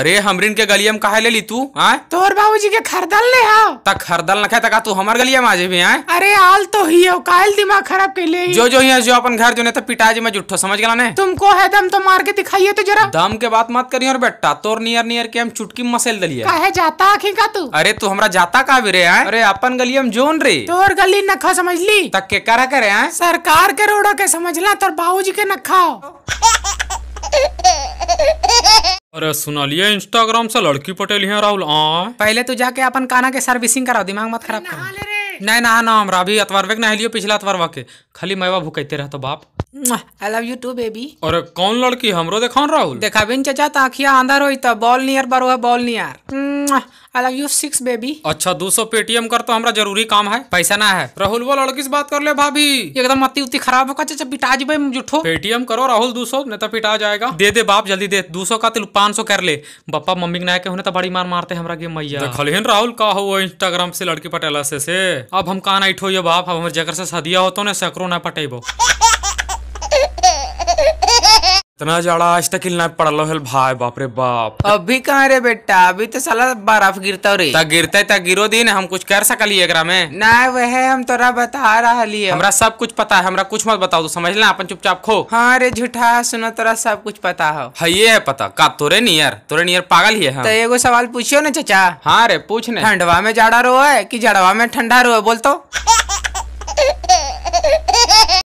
अरे हमरिन के गलियम कहा ले ली तू आय तोर बाबूजी के खरदल ले आओ तक खरदल न तक तू हमार गलियम आज भी आए अरे आल तो ही हो काल दिमाग खराब के लिए जो जो जो अपन घर जो ने तो पिटाजी में जुठो समझ गया ने तुमको है दम तो मार के दिखाइए तो जरा दम के बात मत करियो और बेटा तोर नियर नियर के हम चुटकी मसेल दलिए कहे जाता आखिर का तू अरे तू हमारा जाता का भी रे आए अरे अपन गलियम जोन रे तोर गली नखा समझ ली तक के करा करे आए सरकार के रोडो के समझला तोर जी के नखा अरे सुना लिया इंस्टाग्राम से लड़की पटेल है राहुल पहले तो जाके अपन काना के सर्विसिंग कराओ दिमाग मत खराब करो नहीं ना ना हमरा अभी अतवारवे नहा लियो पिछला अतवार वाके खाली मैं बाबू कहते रहता तो बाप I love you too baby अरे कौन लड़की हमरो देखा राहुल देखा बिन चाचा तो आखिया अंदर हो तो बॉल नियर बरो है बॉल नियर आई लव यू सिक्स बेबी अच्छा दो सौ पेटीएम कर तो हमारा जरूरी काम है पैसा ना है राहुल वो लड़की से बात कर ले भाभी एकदम अति उत्ती खराब होगा चाचा पिटा जी भाई जुठो पेटीएम करो राहुल दो सौ नहीं तो पिटा जाएगा दे दे बाप जल्दी दे दो सौ का तिल तो पांच सौ कर ले बप्पा मम्मी के नायक होने तो बड़ी मार मारते हमारा गेम मैया देखलिहन राहुल का हो इंस्टाग्राम से लड़की पटेला से से अब हम कहा ना इठो ये बाप हम हमारे जगह से सदिया होते ना सकरो ना पटेबो इतना जाड़ा आज तक हिलना पड़ लो हिल भाई बाप रे बाप अभी कहाँ रे बेटा अभी तो साला बर्फ गिरता रे तक गिरते तक गिरो दिन हम कुछ कर लिए एकरा में ना वह हम तोरा बता रहा लिए हमरा सब कुछ पता है हमरा कुछ मत बताओ तो समझ ले अपन चुपचाप खो हाँ रे झूठा सुनो तोरा सब कुछ पता हो है ये है पता का तोरे नियर तोरे नियर पागल ही है तो एगो सवाल पूछियो ना चाचा हाँ रे पूछ ने ठंडवा में जाड़ा रो है की जड़वा में ठंडा रो है बोल तो